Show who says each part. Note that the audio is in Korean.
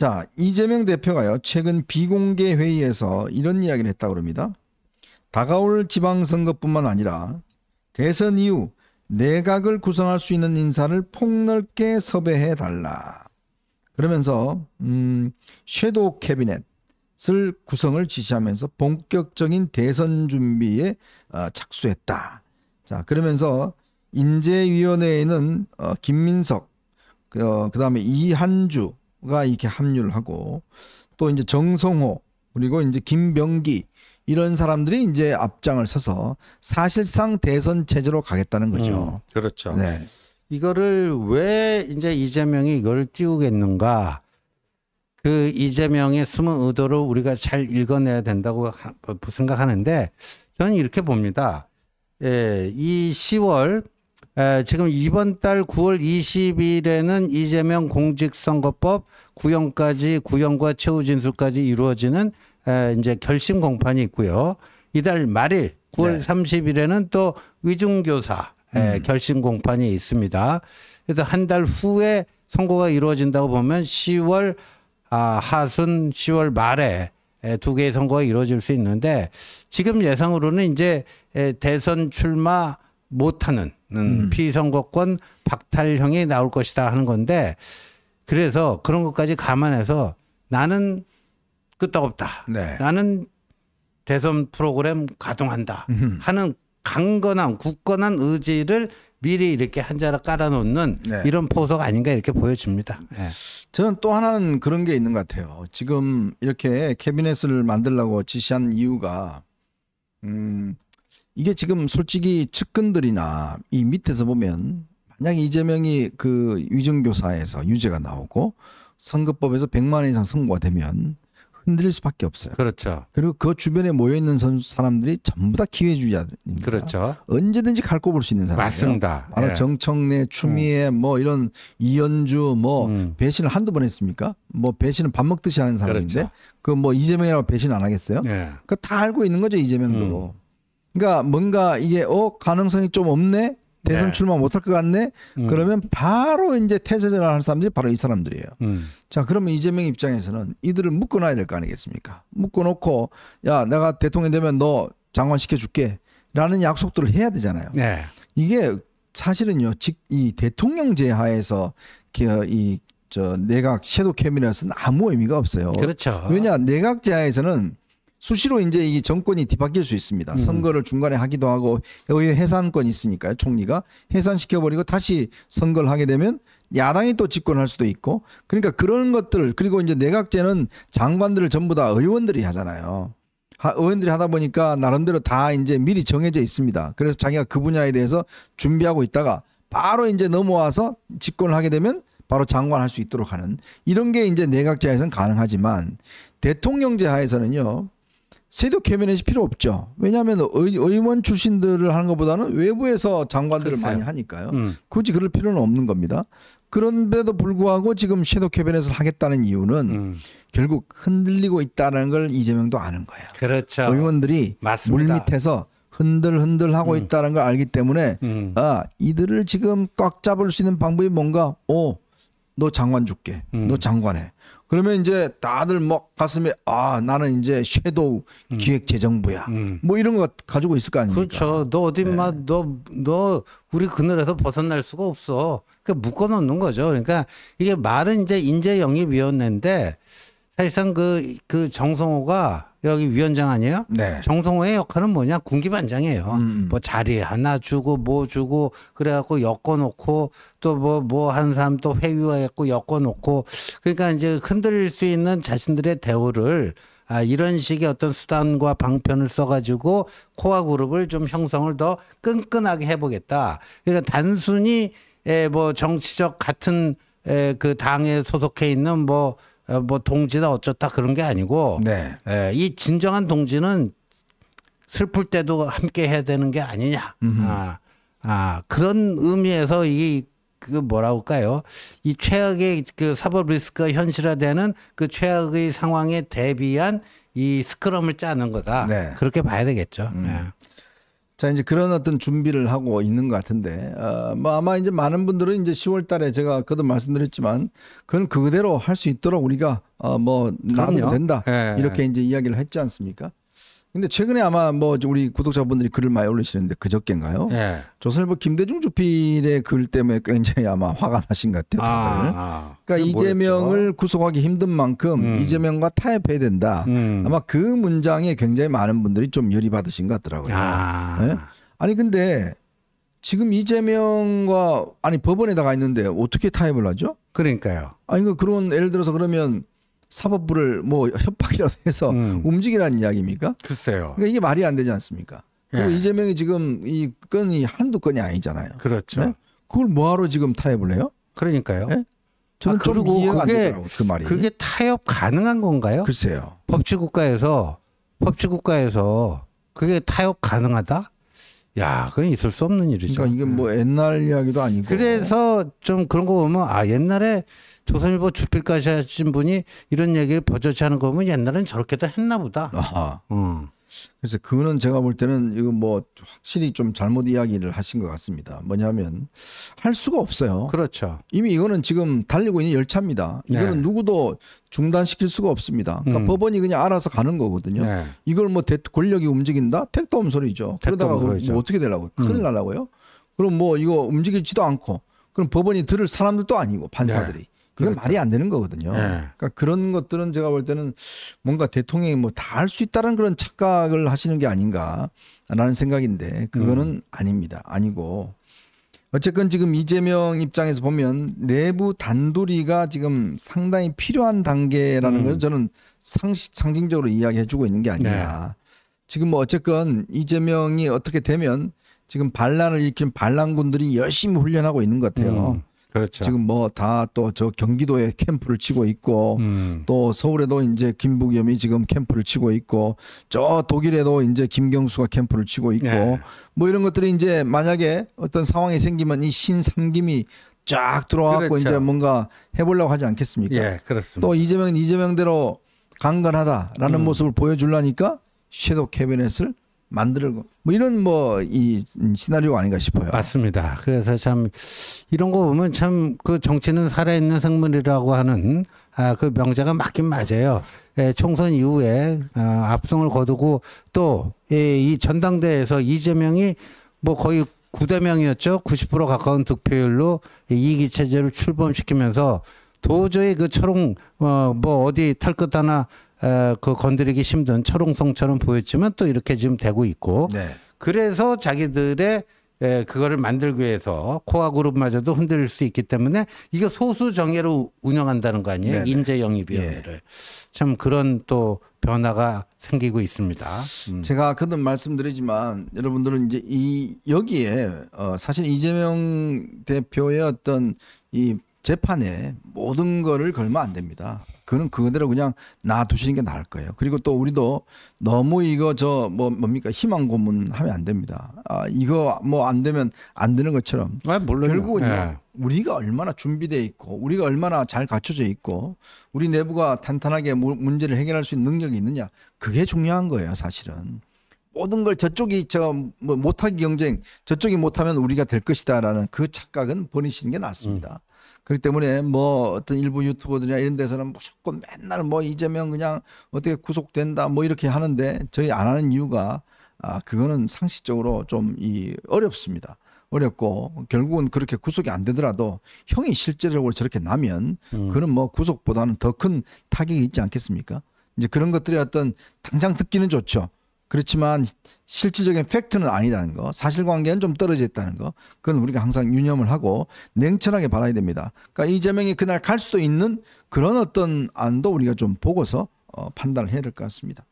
Speaker 1: 자, 이재명 대표가요. 최근 비공개 회의에서 이런 이야기를 했다고 합니다. 다가올 지방선거뿐만 아니라 대선 이후 내각을 구성할 수 있는 인사를 폭넓게 섭외해 달라. 그러면서 음, 섀도우 캐비넷을 구성을 지시하면서 본격적인 대선 준비에 어, 착수했다. 자, 그러면서 인재위원회에는 어, 김민석, 그, 어, 그 다음에 이한주, 가 이렇게 합류를 하고 또 이제 정성호 그리고 이제 김병기 이런 사람들이 이제 앞장을 서서 사실상 대선 체제로 가겠다는 거죠. 음, 그렇죠. 네.
Speaker 2: 이거를 왜 이제 이재명이 이걸 띄우겠는가? 그 이재명의 숨은 의도를 우리가 잘 읽어내야 된다고 뭐 생각하는데 저는 이렇게 봅니다. 예, 이 10월 에, 지금 이번 달 9월 20일에는 이재명 공직선거법 구형까지 구형과 최후 진술까지 이루어지는 에, 이제 결심 공판이 있고요. 이달 말일 9월 네. 30일에는 또 위중교사 에, 음. 결심 공판이 있습니다. 그래서 한 달 후에 선고가 이루어진다고 보면 10월 아, 하순 10월 말에 두 개의 선거가 이루어질 수 있는데 지금 예상으로는 이제 대선 출마 못하는 음, 음. 피선거권 박탈형이 나올 것이다 하는 건데 그래서 그런 것까지 감안해서 나는 끄떡없다. 네. 나는 대선 프로그램 가동한다 음흠. 하는 강건한 굳건한 의지를 미리 이렇게 한 자락 깔아놓는 네. 이런 포석 아닌가 이렇게 보여집니다. 네. 저는 또
Speaker 1: 하나는 그런 게 있는 것 같아요. 지금 이렇게 캐비넷을 만들라고 지시한 이유가 음, 이게 지금 솔직히 측근들이나 이 밑에서 보면 만약 이재명이 그 위증교사에서 유죄가 나오고 선거법에서 100만 원 이상 선고가 되면 흔들릴 수밖에 없어요. 그렇죠. 그리고 그 주변에 모여 있는 사람들이 전부 다 기회주의자입니다. 그렇죠. 언제든지 갈고볼 수 있는 사람이에요. 맞습니다. 바로 예. 정청래, 추미애, 음. 뭐 이런 이연주뭐 음. 배신을 한두번 했습니까? 뭐 배신은 밥 먹듯이 하는 사람인데 그렇죠. 그 뭐 이재명이라고 배신 안 하겠어요? 예. 그다 알고 있는 거죠 이재명도. 음. 그러니까 뭔가 이게 어 가능성이 좀 없네 대선 네. 출마 못할 것 같네 음. 그러면 바로 이제 태세전을 하는 사람들이 바로 이 사람들이에요. 음. 자 그러면 이재명 입장에서는 이들을 묶어놔야 될 거 아니겠습니까? 묶어놓고 야 내가 대통령 되면 너 장관 시켜줄게라는 약속들을 해야 되잖아요. 네. 이게 사실은요 즉이 대통령제 하에서 그 이저 내각 섀도 캐비넷은 아무 의미가 없어요. 그렇죠. 왜냐 내각제 하에서는 수시로 이제 이 정권이 뒤바뀔 수 있습니다. 음. 선거를 중간에 하기도 하고 의회 해산권 있으니까요. 총리가 해산시켜 버리고 다시 선거를 하게 되면 야당이 또 집권할 수도 있고 그러니까 그런 것들 그리고 이제 내각제는 장관들을 전부 다 의원들이 하잖아요. 의원들이 하다 보니까 나름대로 다 이제 미리 정해져 있습니다. 그래서 자기가 그 분야에 대해서 준비하고 있다가 바로 이제 넘어와서 집권을 하게 되면 바로 장관할 수 있도록 하는 이런 게 이제 내각제에서는 가능하지만 대통령제 하에서는요. 세도 개면이 필요 없죠. 왜냐하면 의, 의원 출신들을 하는 것보다는 외부에서 장관들을 글쎄요. 많이 하니까요. 음. 굳이 그럴 필요는 없는 겁니다. 그런데도 불구하고 지금 섀도 캐비넷을 하겠다는 이유는 음. 결국 흔들리고 있다는 걸 이재명도 아는 거예요. 그렇죠. 의원들이 맞습니다. 물밑에서 흔들흔들 하고 음. 있다는 걸 알기 때문에 음. 아 이들을 지금 꽉 잡을 수 있는 방법이 뭔가 오 너 장관 줄게 음. 너 장관해 그러면 이제 다들 뭐 가슴에 아 나는 이제 섀도우 음. 기획재정부야
Speaker 2: 음. 뭐 이런 거 가지고 있을 거 아닙니까? 그렇죠. 너 어디 막너너 네. 너 우리 그늘에서 벗어날 수가 없어. 그러니까 묶어놓는 거죠. 그러니까 이게 말은 이제 인재 영입위원회인데 사실상 그그 그 정성호가 여기 위원장 아니에요? 네. 정성호의 역할은 뭐냐? 군기반장이에요. 음. 음. 뭐 자리 하나 주고 뭐 주고 그래갖고 엮어놓고 또 뭐 뭐 한 사람 또 회유했고 하 엮어놓고 그러니까 이제 흔들릴 수 있는 자신들의 대우를 아, 이런 식의 어떤 수단과 방편을 써가지고 코아 그룹을 좀 형성을 더 끈끈하게 해보겠다. 그러니까 단순히 에, 예, 뭐 정치적 같은 에, 예, 그 당에 소속해 있는 뭐 어, 뭐 동지다 어쩌다 그런 게 아니고 네. 예, 이 진정한 동지는 슬플 때도 함께 해야 되는 게 아니냐. 아, 아 그런 의미에서 이 그 뭐라고 할까요? 이 최악의 그 사법 리스크가 현실화되는 그 최악의 상황에 대비한 이 스크럼을 짜는 거다. 네. 그렇게 봐야 되겠죠. 음. 예.
Speaker 1: 자 이제 그런 어떤 준비를 하고 있는 것 같은데 어, 뭐 아마 이제 많은 분들은 이제 10월달에 제가 그도 말씀드렸지만 그건 그대로 할 수 있도록 우리가 어뭐 나누면 된다 예. 이렇게 이제 이야기를 했지 않습니까? 근데 최근에 아마 뭐 우리 구독자분들이 글을 많이 올리시는데 그저께인가요? 네. 조선일보 김대중 주필의 글 때문에 굉장히 아마 화가 나신 것 같아요. 아, 아, 그러니까 이재명을 뭐였죠? 구속하기 힘든 만큼 음. 이재명과 타협해야 된다. 음. 아마 그 문장에 굉장히 많은 분들이 좀 열이 받으신 것 같더라고요. 아. 네? 아니 근데 지금 이재명과 아니 법원에 다가 있는데 어떻게 타협을 하죠? 그러니까요. 아니 그니까 그런 예를 들어서 그러면 사법부를 뭐 협박이라도 해서 음. 움직이라는 이야기입니까? 글쎄요. 그러니까 이게 말이 안 되지 않습니까? 예. 이재명이 지금 이 건이 한두 건이 아니잖아요. 그렇죠. 네?
Speaker 2: 그걸 뭐하러 지금 타협을 해요? 그러니까요. 네? 저는 아, 그리고 그게 그 말이. 그게 타협 가능한 건가요? 글쎄요. 법치국가에서 법치국가에서 그게 타협 가능하다? 야, 그건 있을 수 없는 일이죠. 그러니까 이게 뭐 음. 옛날 이야기도 아니고. 그래서 좀 그런 거 보면 아 옛날에 조선일보 주필까지 하신 분이 이런 얘기를 버젓이 하는 거 보면 옛날엔 저렇게도 했나 보다. 아하.
Speaker 1: 음. 그래서 그거는 제가 볼 때는 이거 뭐 확실히 좀 잘못 이야기를 하신 것 같습니다. 뭐냐면 할 수가 없어요. 그렇죠. 이미 이거는 지금 달리고 있는 열차입니다. 이거는 네. 누구도 중단시킬 수가 없습니다. 그러니까 음. 법원이 그냥 알아서 가는 거거든요. 네. 이걸 뭐 대, 권력이 움직인다? 택도 없는 소리죠. 그러다가 뭐 소리죠. 뭐 어떻게 되려고? 음. 큰일 나려고요? 그럼 뭐 이거 움직이지도 않고 그럼 법원이 들을 사람들도 아니고 판사들이. 네. 그건 그렇죠. 말이 안 되는 거거든요. 네. 그러니까 그런 것들은 제가 볼 때는 뭔가 대통령이 뭐 다 할 수 있다는 그런 착각을 하시는 게 아닌가라는 생각인데 그거는 음. 아닙니다. 아니고 어쨌건 지금 이재명 입장에서 보면 내부 단도이가 지금 상당히 필요한 단계라는 음. 걸 저는 상식 상징적으로 이야기해 주고 있는 게 아니냐. 네. 지금 뭐 어쨌건 이재명이 어떻게 되면 지금 반란을 일으킨 반란군들이 열심히 훈련하고 있는 것 같아요. 음. 그렇죠. 지금 뭐 다 또 저 경기도에 캠프를 치고 있고 음. 또 서울에도 이제 김부겸이 지금 캠프를 치고 있고 저 독일에도 이제 김경수가 캠프를 치고 있고 네. 뭐 이런 것들이 이제 만약에 어떤 상황이 생기면 이 신삼김이 쫙 들어와갖고 그렇죠. 이제 뭔가 해보려고 하지 않겠습니까? 예, 그렇습니다. 또 이재명은 이재명대로 강건하다라는 음. 모습을 보여주려니까 섀도우 캐비넷을
Speaker 2: 만들고 뭐 이런 뭐 이 시나리오 아닌가 싶어요. 맞습니다. 그래서 참 이런 거 보면 참 그 정치는 살아있는 생물이라고 하는 아, 그 명제가 맞긴 맞아요. 예, 총선 이후에 아, 압승을 거두고 또이 예, 전당대에서 이재명이 뭐 거의 9대명이었죠. 90% 가까운 득표율로 이기 체제를 출범시키면서 도저히 그 철옹 어뭐 어디 탈 것 하나 어, 그 건드리기 힘든 철옹성처럼 보였지만 또 이렇게 지금 되고 있고 네. 그래서 자기들의 예, 그거를 만들기 위해서 코아 그룹마저도 흔들릴 수 있기 때문에 이게 소수 정예로 운영한다는 거 아니에요? 네네. 인재 영입위원회를. 예. 참 그런 또 변화가 생기고 있습니다. 음. 제가 그든 말씀드리지만 여러분들은 이제 이 여기에 어 사실 이재명
Speaker 1: 대표의 어떤 이 재판에 모든 거를 걸면 안 됩니다. 그는 그대로 그냥 놔두시는 게 나을 거예요. 그리고 또 우리도 너무 이거 저 뭐 뭡니까 희망 고문 하면 안 됩니다. 아 이거 뭐 안 되면 안 되는 것처럼 아, 결국은 네. 우리가 얼마나 준비돼 있고 우리가 얼마나 잘 갖춰져 있고 우리 내부가 탄탄하게 문제를 해결할 수 있는 능력이 있느냐 그게 중요한 거예요 사실은. 모든 걸 저쪽이 저 뭐 못하기 경쟁 저쪽이 못하면 우리가 될 것이다라는 그 착각은 버리시는 게 낫습니다. 음. 그렇기 때문에 뭐 어떤 일부 유튜버들이나 이런 데서는 무조건 맨날 뭐 이재명 그냥 어떻게 구속된다 뭐 이렇게 하는데 저희 안 하는 이유가 아 그거는 상식적으로 좀 이 어렵습니다. 어렵고 결국은 그렇게 구속이 안 되더라도 형이 실제적으로 저렇게 나면 음. 그는 뭐 구속보다는 더 큰 타격이 있지 않겠습니까? 이제 그런 것들이 어떤 당장 듣기는 좋죠. 그렇지만 실질적인 팩트는 아니라는 거, 사실관계는 좀 떨어져 있다는 거, 그건 우리가 항상 유념을 하고 냉철하게 바라야 됩니다. 그러니까 이재명이 그날 갈 수도 있는 그런 어떤 안도 우리가 좀 보고서 어, 판단을 해야 될 것 같습니다.